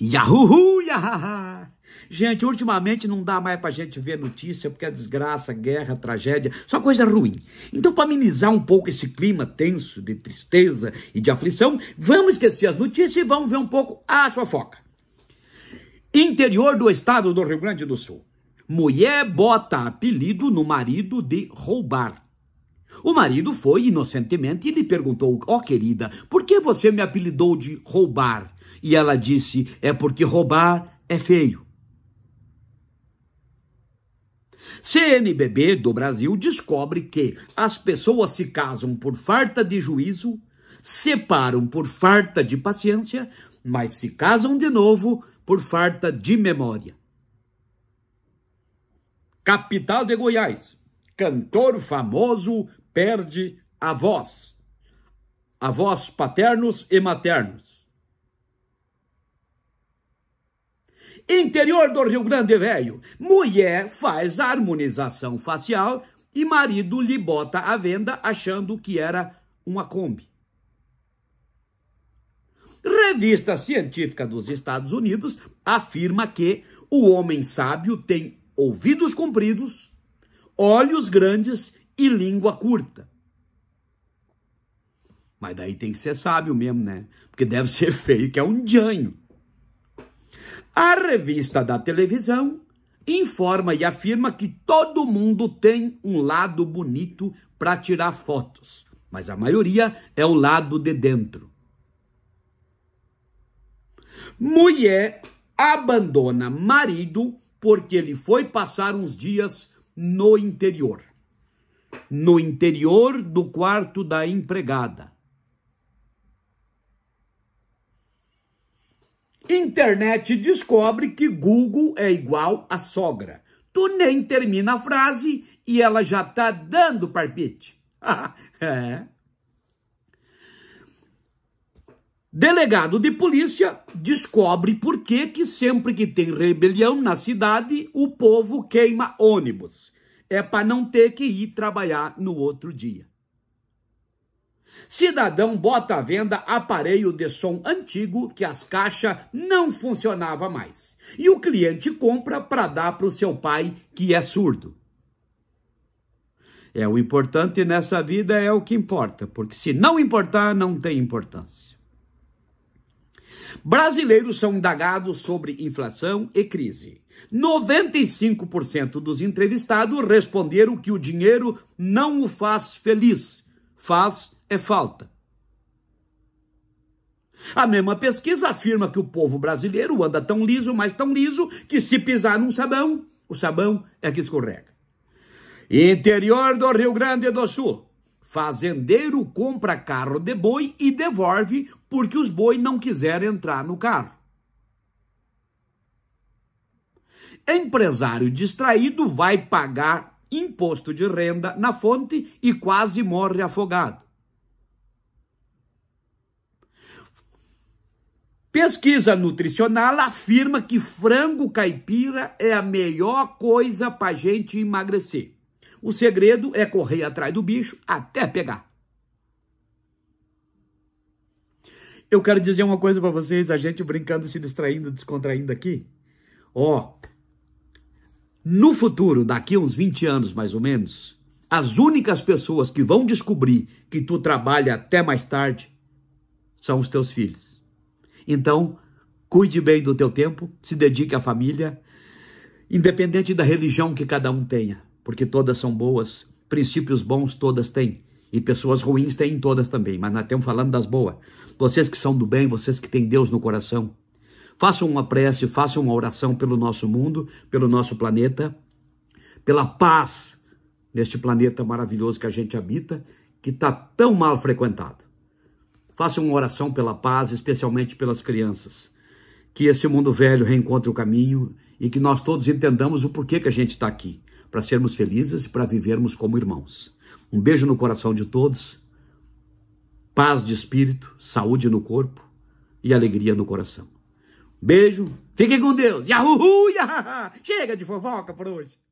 Yahuhu, yahaha! Gente, ultimamente não dá mais para a gente ver notícia, porque é desgraça, guerra, tragédia, só coisa ruim. Então, para amenizar um pouco esse clima tenso de tristeza e de aflição, vamos esquecer as notícias e vamos ver um pouco a sua foca. Interior do estado do Rio Grande do Sul. Mulher bota apelido no marido de roubar. O marido foi inocentemente e lhe perguntou: Ó oh, querida, por que você me apelidou de roubar? E ela disse: É porque roubar é feio. CNBB do Brasil descobre que as pessoas se casam por farta de juízo, separam por farta de paciência, mas se casam de novo por farta de memória. Capital de Goiás. Cantor famoso perde a voz. Avós paternos e maternos. Interior do Rio Grande Velho. Mulher faz harmonização facial e marido lhe bota à venda achando que era uma Kombi. Revista Científica dos Estados Unidos afirma que o homem sábio tem ouvidos compridos, olhos grandes e língua curta. Mas daí tem que ser sábio mesmo, né? Porque deve ser feio, que é um dianho. A revista da televisão informa e afirma que todo mundo tem um lado bonito para tirar fotos, mas a maioria é o lado de dentro. Mulher abandona marido porque ele foi passar uns dias no interior. No interior do quarto da empregada. Internet descobre que Google é igual a sogra. Tu nem termina a frase e ela já tá dando parpite. é. Delegado de polícia descobre por que, que sempre que tem rebelião na cidade, o povo queima ônibus. É para não ter que ir trabalhar no outro dia. Cidadão bota à venda aparelho de som antigo que as caixas não funcionava mais. E o cliente compra para dar para o seu pai que é surdo. É o importante nessa vida é o que importa, porque se não importar, não tem importância. Brasileiros são indagados sobre inflação e crise. 95% dos entrevistados responderam que o dinheiro não o faz feliz, faz é falta. A mesma pesquisa afirma que o povo brasileiro anda tão liso, mas tão liso, que se pisar num sabão, o sabão é que escorrega. Interior do Rio Grande do Sul. Fazendeiro compra carro de boi e devolve porque os boi não quiseram entrar no carro. Empresário distraído vai pagar imposto de renda na fonte e quase morre afogado. Pesquisa nutricional afirma que frango caipira é a melhor coisa para gente emagrecer. O segredo é correr atrás do bicho até pegar. Eu quero dizer uma coisa para vocês, a gente brincando, se distraindo, descontraindo aqui. Ó, no futuro, daqui uns 20 anos mais ou menos, as únicas pessoas que vão descobrir que tu trabalha até mais tarde são os teus filhos. Então, cuide bem do teu tempo, se dedique à família, independente da religião que cada um tenha, porque todas são boas, princípios bons todas têm. E pessoas ruins têm todas também, mas nós estamos falando das boas. Vocês que são do bem, vocês que têm Deus no coração, façam uma prece, façam uma oração pelo nosso mundo, pelo nosso planeta, pela paz neste planeta maravilhoso que a gente habita, que está tão mal frequentado. Faça uma oração pela paz, especialmente pelas crianças. Que esse mundo velho reencontre o caminho e que nós todos entendamos o porquê que a gente está aqui, para sermos felizes e para vivermos como irmãos. Um beijo no coração de todos, paz de espírito, saúde no corpo e alegria no coração. Beijo, fiquem com Deus. Yahuhu, yahaha. Chega de fofoca por hoje.